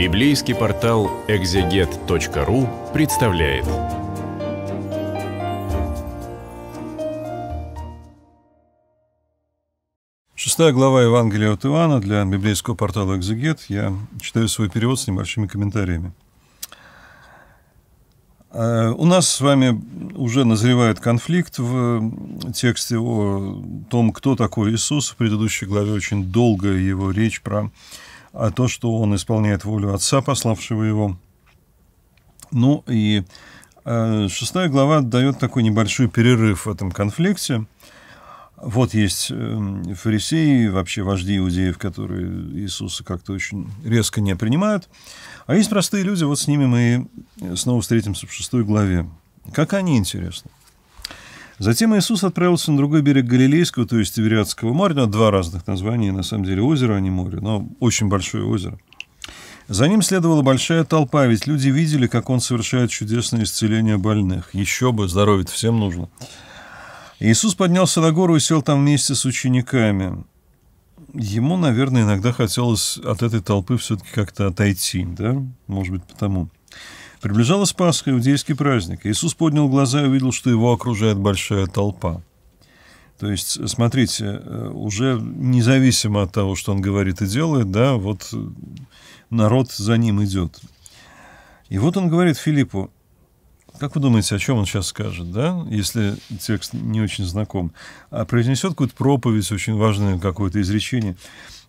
Библейский портал экзегет.ру представляет. Шестая глава Евангелия от Иоанна для библейского портала «Экзегет». Я читаю свой перевод с небольшими комментариями. Э, у нас с вами уже назревает конфликт в э, тексте о том, кто такой Иисус. В предыдущей главе очень долгая его речь про а то, что он исполняет волю Отца, пославшего его. Ну и э, шестая глава дает такой небольшой перерыв в этом конфликте. Вот есть э, фарисеи, вообще вожди иудеев, которые Иисуса как-то очень резко не принимают. А есть простые люди, вот с ними мы снова встретимся в шестой главе. Как они интересно Затем Иисус отправился на другой берег Галилейского, то есть Тивериадского моря, на ну, два разных названия, на самом деле, озеро, а не море, но очень большое озеро. За ним следовала большая толпа, ведь люди видели, как он совершает чудесное исцеление больных. Еще бы, здоровье всем нужно. Иисус поднялся на гору и сел там вместе с учениками. Ему, наверное, иногда хотелось от этой толпы все-таки как-то отойти, да? Может быть, потому. Приближалась Пасха, иудейский праздник. Иисус поднял глаза и увидел, что его окружает большая толпа. То есть, смотрите, э, уже независимо от того, что он говорит и делает, да, вот э, народ за ним идет. И вот он говорит Филиппу, как вы думаете, о чем он сейчас скажет, да? Если текст не очень знаком. А произнесет какую-то проповедь, очень важное какое-то изречение.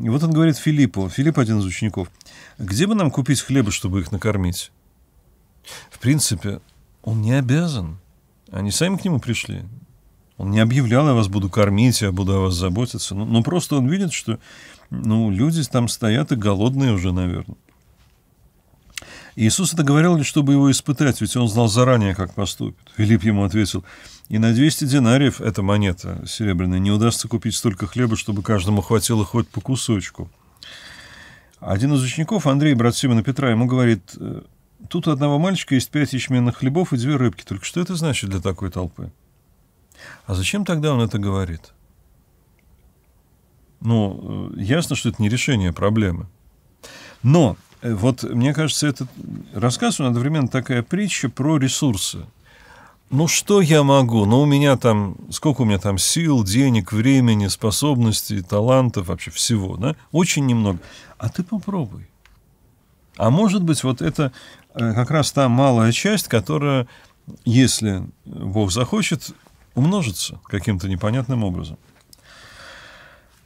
И вот он говорит Филиппу, Филипп один из учеников, где бы нам купить хлеба, чтобы их накормить? В принципе, он не обязан. Они сами к нему пришли. Он не объявлял, я вас буду кормить, я буду о вас заботиться. Но, ну, но ну, просто он видит, что ну, люди там стоят и голодные уже, наверное. Иисус это говорил лишь, чтобы его испытать, ведь он знал заранее, как поступит. Филипп ему ответил, и на 200 динариев, эта монета серебряная, не удастся купить столько хлеба, чтобы каждому хватило хоть по кусочку. Один из учеников, Андрей, брат Симона Петра, ему говорит, «Э, Тут у одного мальчика есть пять ячменных хлебов и две рыбки. Только что это значит для такой толпы? А зачем тогда он это говорит? Ну, э, ясно, что это не решение проблемы. Но, э, вот, мне кажется, этот рассказ, он одновременно такая притча про ресурсы. Ну, что я могу? Ну, у меня там, сколько у меня там сил, денег, времени, способностей, талантов, вообще всего, да? Очень немного. А ты попробуй. А может быть, вот это э, как раз та малая часть, которая, если Бог захочет, умножится каким-то непонятным образом.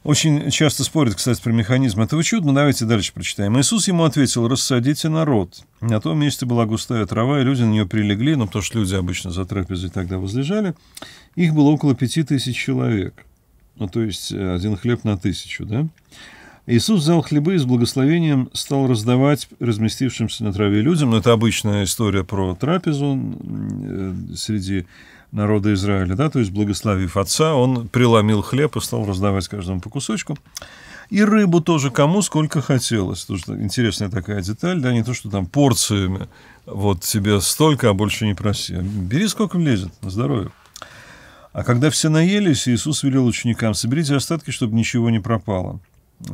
Очень часто спорят, кстати, про механизм этого чуда, но давайте дальше прочитаем. Иисус ему ответил, рассадите народ. На том месте была густая трава, и люди на нее прилегли, но ну, потому что люди обычно за трапезой тогда возлежали. Их было около пяти тысяч человек. Ну, то есть э, один хлеб на тысячу, да? Иисус взял хлебы и с благословением стал раздавать разместившимся на траве людям. Но это обычная история про трапезу э, среди народа Израиля. Да? То есть, благословив отца, он преломил хлеб и стал раздавать каждому по кусочку. И рыбу тоже кому сколько хотелось. Тоже интересная такая деталь, да, не то, что там порциями. Вот тебе столько, а больше не проси. Бери, сколько влезет, на здоровье. А когда все наелись, Иисус велел ученикам, соберите остатки, чтобы ничего не пропало.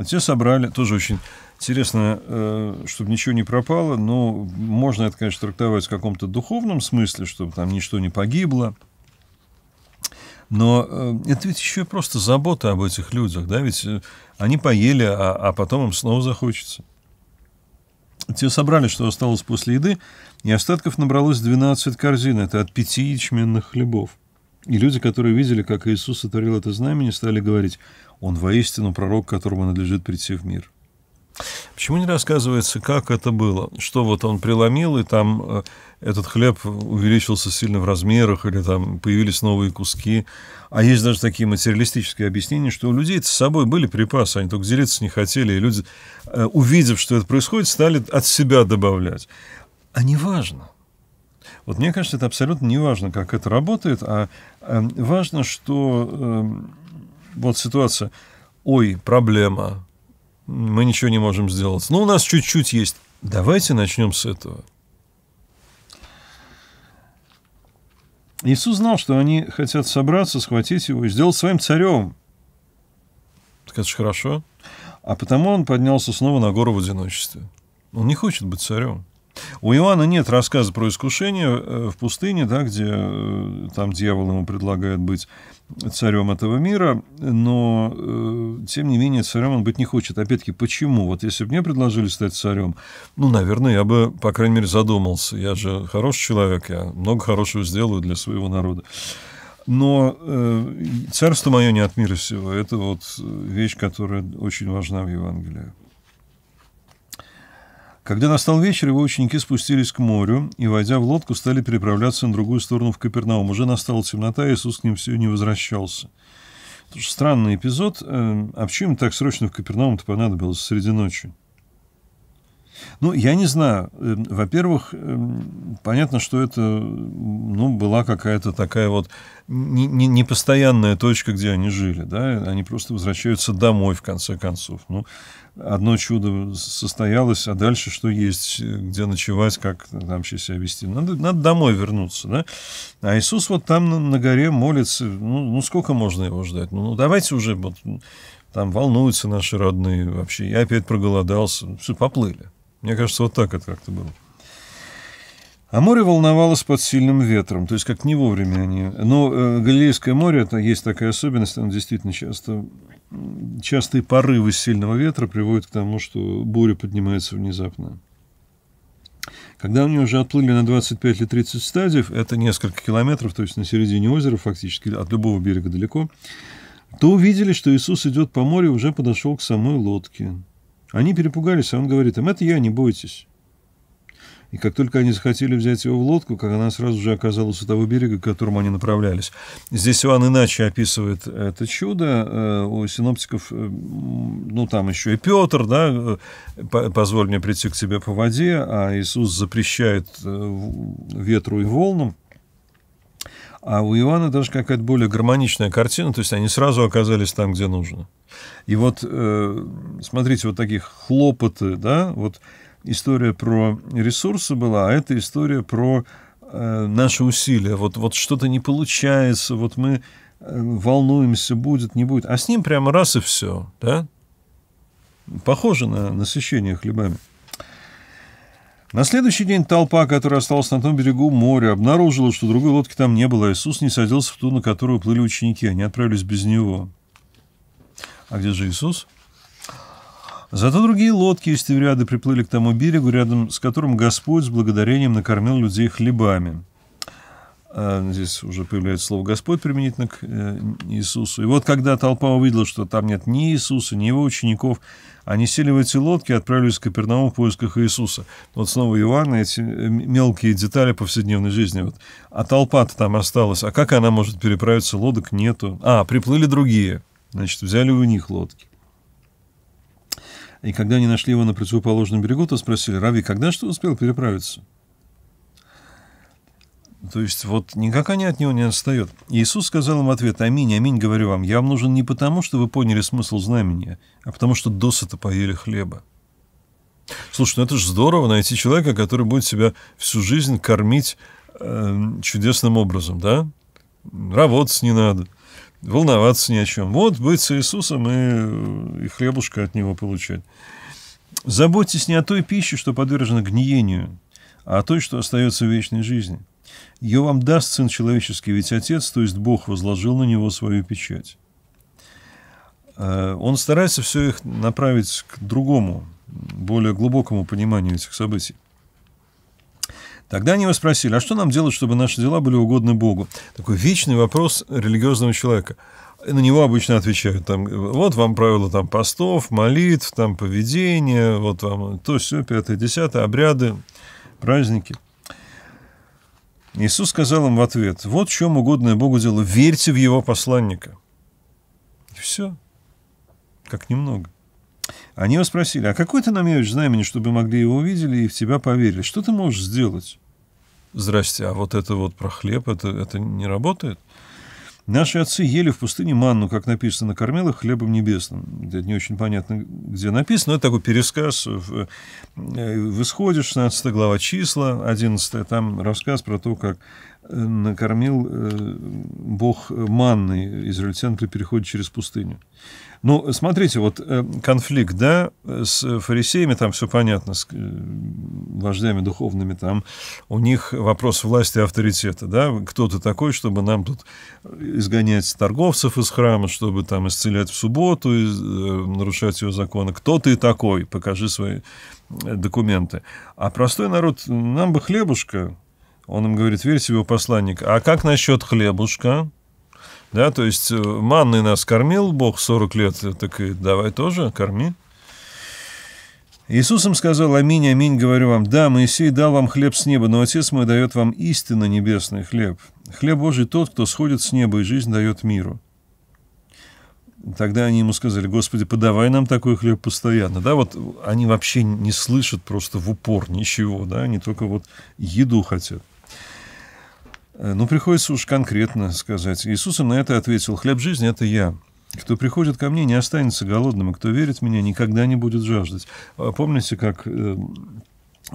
Все собрали, тоже очень Интересно, э, чтобы ничего не пропало, но можно это, конечно, трактовать в каком-то духовном смысле, чтобы там ничто не погибло. Но э, это ведь еще просто забота об этих людях, да, ведь э, они поели, а, а потом им снова захочется. Те собрали, что осталось после еды, и остатков набралось 12 корзин, это от пяти ячменных хлебов. И люди, которые видели, как Иисус сотворил это знамение, стали говорить – он воистину пророк, которому надлежит прийти в мир. Почему не рассказывается, как это было? Что вот он преломил, и там э, этот хлеб увеличился сильно в размерах, или там появились новые куски. А есть даже такие материалистические объяснения, что у людей с собой были припасы, они только делиться не хотели, и люди, э, увидев, что это происходит, стали от себя добавлять. А неважно. Вот мне кажется, это абсолютно неважно, как это работает, а эм, важно, что эм, вот ситуация, ой, проблема, мы ничего не можем сделать. Ну, у нас чуть-чуть есть. Давайте начнем с этого. Иисус знал, что они хотят собраться, схватить его и сделать своим царем. Так это же хорошо. А потому он поднялся снова на гору в одиночестве. Он не хочет быть царем. У Иоанна нет рассказа про искушение э, в пустыне, да, где э, там дьявол ему предлагает быть царем этого мира, но, э, тем не менее, царем он быть не хочет. Опять-таки, почему? Вот если бы мне предложили стать царем, ну, наверное, я бы, по крайней мере, задумался. Я же хороший человек, я много хорошего сделаю для своего народа. Но э, царство мое не от мира сего. Это вот вещь, которая очень важна в Евангелии. Когда настал вечер, его ученики спустились к морю и, войдя в лодку, стали переправляться на другую сторону в Капернаум. Уже настала темнота, и Иисус к ним все не возвращался. Тоже странный эпизод. Эм, а почему им так срочно в Капернаум-то понадобилось среди ночи? Ну, я не знаю. Э, во-первых, э, понятно, что это ну, была какая-то такая вот непостоянная не, не точка, где они жили. Да? Они просто возвращаются домой, в конце концов. Ну, одно чудо состоялось, а дальше что есть, э, где ночевать, как там вообще себя вести. Надо, надо домой вернуться. Да? А Иисус вот там на, на горе молится. Ну, ну, сколько можно его ждать? Ну, ну давайте уже вот там волнуются наши родные вообще. Я опять проголодался. Все, поплыли. Мне кажется, вот так это как-то было. А море волновалось под сильным ветром, то есть как не вовремя они. Но э, Галилейское море, это есть такая особенность, там действительно часто, частые порывы сильного ветра приводят к тому, что буря поднимается внезапно. Когда они уже отплыли на 25 или 30 стадиев, это несколько километров, то есть на середине озера фактически, от любого берега далеко, то увидели, что Иисус идет по морю и уже подошел к самой лодке. Они перепугались, а он говорит им, это я, не бойтесь. И как только они захотели взять его в лодку, как она сразу же оказалась у того берега, к которому они направлялись. Здесь Иван иначе описывает это чудо. Э, у синоптиков, э, ну, там еще и Петр, да, э, позволь мне прийти к тебе по воде, а Иисус запрещает ветру и волнам. А у Ивана даже какая-то более гармоничная картина, то есть они сразу оказались там, где нужно. И вот, э, смотрите, вот таких хлопоты, да, вот история про ресурсы была, а это история про э, наши усилия. Вот, вот что-то не получается, вот мы э, волнуемся, будет, не будет. А с ним прямо раз и все, да? Похоже на насыщение хлебами. На следующий день толпа, которая осталась на том берегу моря, обнаружила, что другой лодки там не было, а Иисус не садился в ту, на которую плыли ученики, они отправились без него. А где же Иисус? Зато другие лодки из Тевриады приплыли к тому берегу, рядом с которым Господь с благодарением накормил людей хлебами. А, здесь уже появляется слово «Господь» применительно к э, Иисусу. И вот когда толпа увидела, что там нет ни Иисуса, ни его учеников, они сели в эти лодки и отправились в Капернаум в поисках Иисуса. Вот снова Иоанн, эти э, мелкие детали повседневной жизни. Вот. А толпа-то там осталась. А как она может переправиться? Лодок нету. А, приплыли другие. Значит, взяли у них лодки. И когда они нашли его на противоположном берегу, то спросили, «Рави, когда что успел переправиться?» То есть вот никак они от него не отстают. Иисус сказал им в ответ, аминь, аминь, говорю вам, я вам нужен не потому, что вы поняли смысл знамения, а потому что досыта поели хлеба. Слушай, ну это же здорово найти человека, который будет себя всю жизнь кормить э, чудесным образом, да? Работать не надо, волноваться ни о чем. Вот быть с Иисусом и, э, и хлебушка от него получать. Заботьтесь не о той пище, что подвержена гниению, а той, что остается в вечной жизни. Ее вам даст Сын Человеческий, ведь Отец, то есть Бог, возложил на него свою печать. Э, Он старается все их направить к другому, более глубокому пониманию этих событий. Тогда они его спросили, а что нам делать, чтобы наши дела были угодны Богу? Такой вечный вопрос религиозного человека. И на него обычно отвечают, там, вот вам правила там, постов, молитв, там, поведения, вот вам то, все, пятое, десятое, обряды, праздники. Иисус сказал им в ответ, вот в чем угодное Богу дело, верьте в Его посланника. И все. Как немного. Они его спросили, а какой ты нам явишь знамени, чтобы могли его увидели и в тебя поверили? Что ты можешь сделать? Здрасте, а вот это вот про хлеб, это, это не работает? Наши отцы ели в пустыне манну, как написано, кормила хлебом небесным. Это не очень понятно, где написано, но это такой пересказ в, э, в исходе, 16 глава числа, 11 там рассказ про то, как э, накормил э, Бог манны израильтян при переходе через пустыню. Ну, смотрите, вот э, конфликт, да, с фарисеями, там все понятно, с э, вождями духовными, там у них вопрос власти и авторитета, да, кто ты такой, чтобы нам тут изгонять торговцев из храма, чтобы там исцелять в субботу, и, э, нарушать ее законы, кто ты такой, покажи свои э, документы. А простой народ, нам бы хлебушка, он им говорит, верьте в его посланника. А как насчет хлебушка? Да, то есть э, манны нас кормил Бог 40 лет, так и давай тоже корми. Иисусом сказал, аминь, аминь, говорю вам, да, Моисей дал вам хлеб с неба, но Отец мой дает вам истинно небесный хлеб. Хлеб Божий тот, кто сходит с неба, и жизнь дает миру. Тогда они ему сказали, Господи, подавай нам такой хлеб постоянно. Да, вот они вообще не слышат просто в упор ничего, да, они только вот еду хотят. Э, ну, приходится уж конкретно сказать. Иисус им на это ответил, «Хлеб жизни — это я». Кто приходит ко мне, не останется голодным, и кто верит в меня, никогда не будет жаждать. А помните, как э,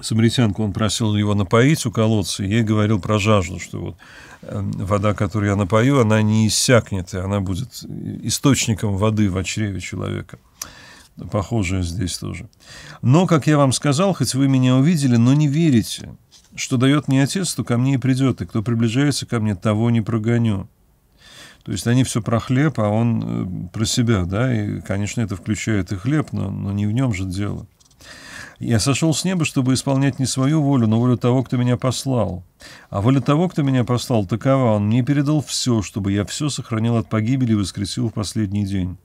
самаритянку он просил его напоить у колодца, и ей говорил про жажду, что вот э, вода, которую я напою, она не иссякнет, и она будет источником воды в чреве человека. Похожее здесь тоже. Но, как я вам сказал, хоть вы меня увидели, но не верите. Что дает мне отец, то ко мне и придет, и кто приближается ко мне, того не прогоню». То есть они все про хлеб, а он э, про себя, да, и, конечно, это включает и хлеб, но, но не в нем же дело. Я сошел с неба, чтобы исполнять не свою волю, но волю того, кто меня послал. А воля того, кто меня послал, такова. Он мне передал все, чтобы я все сохранил от погибели и воскресил в последний день.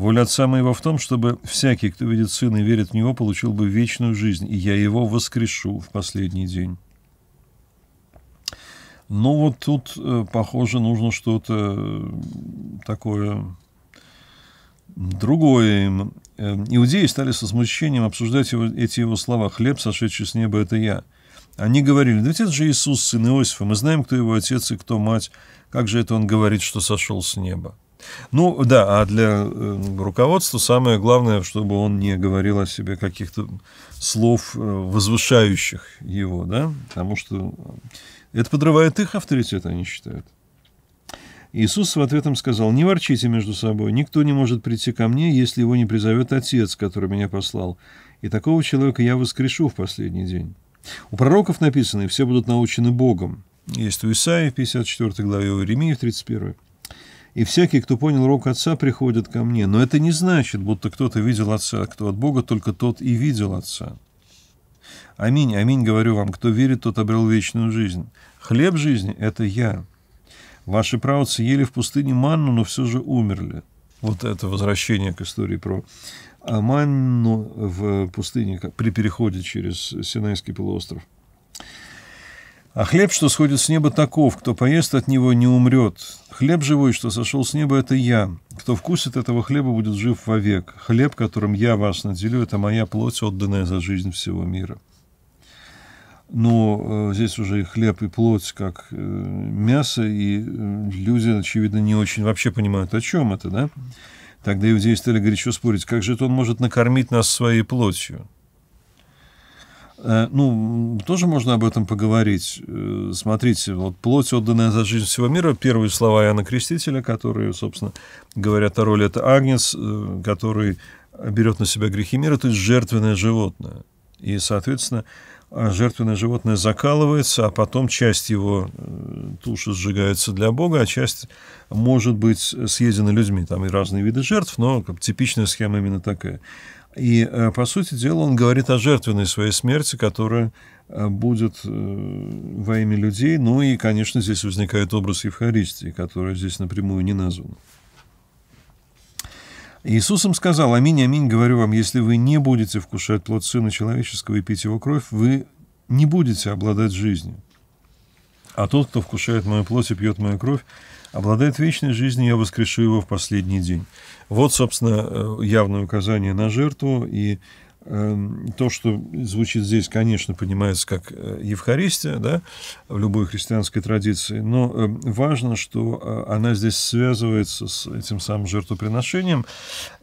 Воля Отца моего в том, чтобы всякий, кто видит Сына и верит в Него, получил бы вечную жизнь, и я его воскрешу в последний день. Ну вот тут, э, похоже, нужно что-то э, такое другое. Э, иудеи стали со смущением обсуждать его, эти его слова «хлеб, сошедший с неба, это я». Они говорили, да ведь это же Иисус, сын Иосифа, мы знаем, кто его отец и кто мать, как же это он говорит, что сошел с неба? Ну да, а для э, руководства самое главное, чтобы он не говорил о себе каких-то слов, э, возвышающих его, да, потому что это подрывает их авторитет, они считают. Иисус в ответом сказал, «Не ворчите между собой, никто не может прийти ко мне, если его не призовет Отец, который меня послал, и такого человека я воскрешу в последний день». У пророков написано, «И все будут научены Богом». Есть у Исаии в 54 главе, у Иеремии в 31 и всякий, кто понял урок Отца, приходит ко мне. Но это не значит, будто кто-то видел Отца, кто от Бога, только тот и видел Отца. Аминь, аминь, говорю вам, кто верит, тот обрел вечную жизнь. Хлеб жизни – это я. Ваши правцы ели в пустыне манну, но все же умерли. Вот это возвращение к истории про а, манну в пустыне при переходе через Синайский полуостров. А хлеб, что сходит с неба, таков, кто поест от него, не умрет. Хлеб живой, что сошел с неба, это я. Кто вкусит этого хлеба, будет жив вовек. Хлеб, которым я вас наделю, это моя плоть, отданная за жизнь всего мира. Но э, здесь уже и хлеб, и плоть, как э, мясо, и э, люди, очевидно, не очень вообще понимают, о чем это, да? Тогда иудеи стали горячо спорить, как же это он может накормить нас своей плотью? Э, ну, тоже можно об этом поговорить. Э, смотрите, вот «Плоть, отданная за жизнь всего мира» — первые слова Иоанна Крестителя, которые, собственно, говорят о роли. Это агнец, э, который берет на себя грехи мира, то есть жертвенное животное. И, соответственно, а жертвенное животное закалывается, а потом часть его туши сжигается для Бога, а часть может быть съедена людьми. Там и разные виды жертв, но типичная схема именно такая. И, э, по сути дела, он говорит о жертвенной своей смерти, которая э, будет э, во имя людей. Ну и, конечно, здесь возникает образ Евхаристии, который здесь напрямую не назван. Иисусом сказал, «Аминь, аминь, говорю вам, если вы не будете вкушать плод Сына Человеческого и пить Его кровь, вы не будете обладать жизнью. А тот, кто вкушает мою плоть и пьет мою кровь, обладает вечной жизнью, я воскрешу его в последний день. Вот, собственно, э, явное указание на жертву и Эм, то, что звучит здесь, конечно, понимается как э, Евхаристия, да, в любой христианской традиции, но эм, важно, что э, она здесь связывается с этим самым жертвоприношением.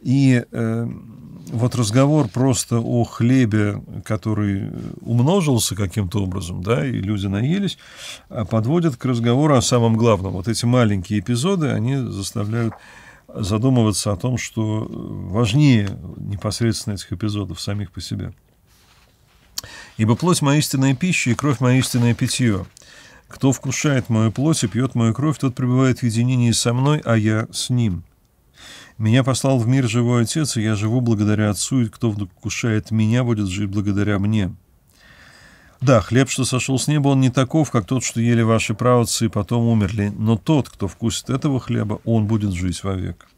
И эм, вот разговор просто о хлебе, который э, умножился каким-то образом, да, и люди наелись, подводит к разговору о самом главном. Вот эти маленькие эпизоды, они заставляют задумываться о том, что важнее непосредственно этих эпизодов самих по себе. «Ибо плоть моя истинная пища, и кровь моя истинное питье. Кто вкушает мою плоть и пьет мою кровь, тот пребывает в единении со мной, а я с ним». Меня послал в мир живой Отец, и я живу благодаря Отцу, и кто вкушает меня, будет жить благодаря мне. Да, хлеб, что сошел с неба, он не таков, как тот, что ели ваши правцы и потом умерли, но тот, кто вкусит этого хлеба, он будет жить вовек.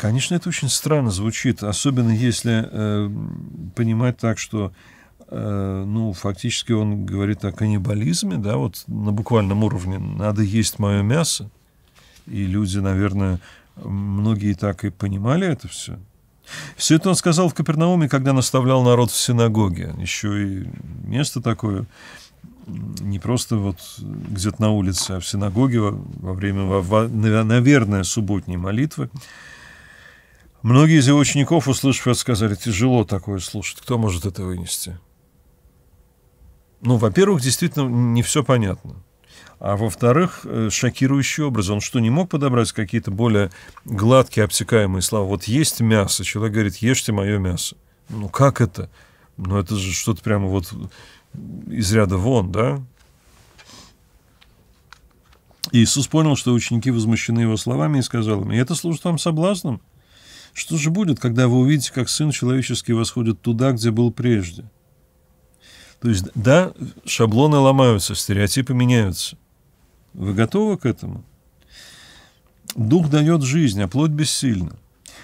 Конечно, это очень странно звучит, особенно если э, понимать так, что э, ну, фактически он говорит о каннибализме, да, вот на буквальном уровне надо есть мое мясо. И люди, наверное, многие так и понимали это все. Все это он сказал в Капернауме, когда наставлял народ в синагоге. Еще и место такое не просто вот где-то на улице, а в синагоге во время, во, во, наверное, субботней молитвы. Многие из его учеников, услышав это, сказали, тяжело такое слушать, кто может это вынести? Ну, во-первых, действительно, не все понятно. А во-вторых, э, шокирующий образ. Он что, не мог подобрать какие-то более гладкие, обтекаемые слова? Вот есть мясо. Человек говорит, ешьте мое мясо. Ну, как это? Ну, это же что-то прямо вот из ряда вон, да? Иисус понял, что ученики возмущены его словами и сказал им, и это служит вам соблазном. Что же будет, когда вы увидите, как Сын Человеческий восходит туда, где был прежде? То есть, да, шаблоны ломаются, стереотипы меняются. Вы готовы к этому? Дух дает жизнь, а плоть бессильна.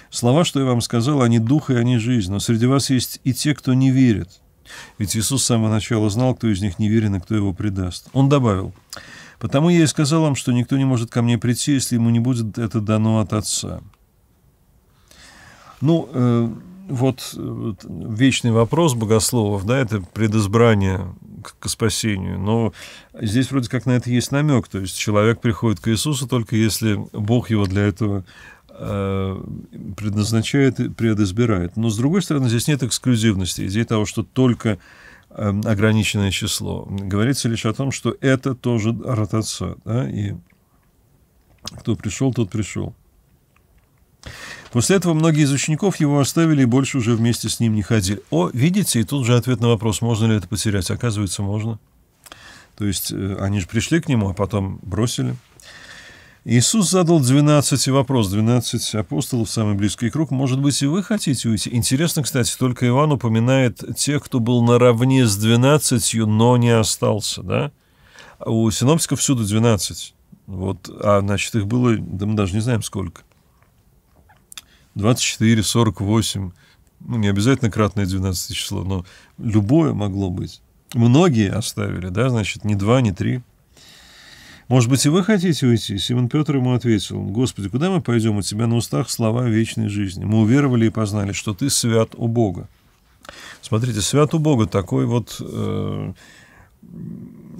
Слова, что я вам сказал, они дух и они жизнь, но среди вас есть и те, кто не верит. Ведь Иисус с самого начала знал, кто из них не верен и кто его предаст. Он добавил, «Потому я и сказал вам, что никто не может ко мне прийти, если ему не будет это дано от Отца». Ну, э, э, вот вечный вопрос богословов, да, это предызбрание к, к спасению. Но здесь вроде как на это есть намек. То есть человек приходит к Иисусу только если Бог его для этого э, предназначает и предызбирает. Но, с другой стороны, здесь нет эксклюзивности, идеи того, что только э, ограниченное число. Говорится лишь о том, что это тоже род отца, да, и кто пришел, тот пришел. После этого многие из учеников его оставили и больше уже вместе с ним не ходили. О, видите, и тут же ответ на вопрос, можно ли это потерять. Оказывается, можно. То есть э, они же пришли к нему, а потом бросили. Иисус задал 12 вопрос, 12 апостолов, самый близкий круг. Может быть, и вы хотите уйти? Интересно, кстати, только Иван упоминает тех, кто был наравне с 12, но не остался, да? А у синоптиков всюду 12. Вот, а значит, их было, да мы даже не знаем сколько. 24, 48, ну, не обязательно кратное 12 число, но любое могло быть. Многие оставили, да, значит, не два, не три. Может быть, и вы хотите уйти? Симон Петр ему ответил, «Господи, куда мы пойдем? У тебя на устах слова вечной жизни. Мы уверовали и познали, что ты свят у Бога». Смотрите, свят у Бога такой вот э,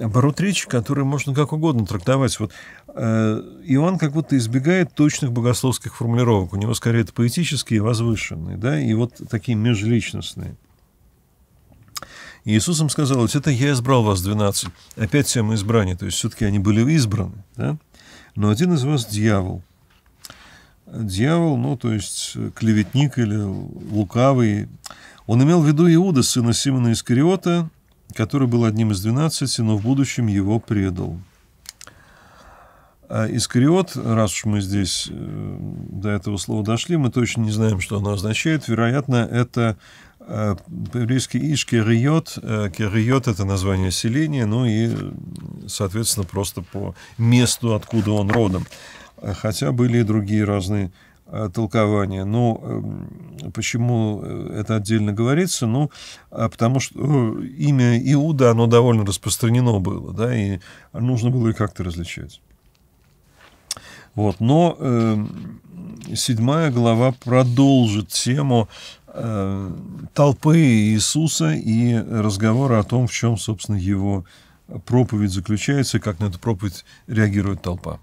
оборот речи, который можно как угодно трактовать. Вот э, Иоанн как будто избегает точных богословских формулировок. У него скорее это поэтические возвышенные, да, и вот такие межличностные. Иисусом сказалось, это я избрал вас, 12. Опять тема избрания, то есть все-таки они были избраны, да? Но один из вас – дьявол. Дьявол, ну, то есть э, клеветник или лукавый. Он имел в виду Иуда, сына Симона Искариота, который был одним из двенадцати, но в будущем его предал. А Искариот, раз уж мы здесь э, до этого слова дошли, мы точно не знаем, что оно означает. Вероятно, это э, по-еврейски Иш Кериот. Э, Кериот – это название селения, ну и, соответственно, просто по месту, откуда он родом. Хотя были и другие разные Э, толкования. Ну, эм, почему э, это отдельно говорится? Ну, а потому что э, имя Иуда, оно довольно распространено было, да, и нужно было и как-то различать. Вот, но э, седьмая глава продолжит тему э, толпы Иисуса и разговора о том, в чем, собственно, его проповедь заключается и как на эту проповедь реагирует толпа.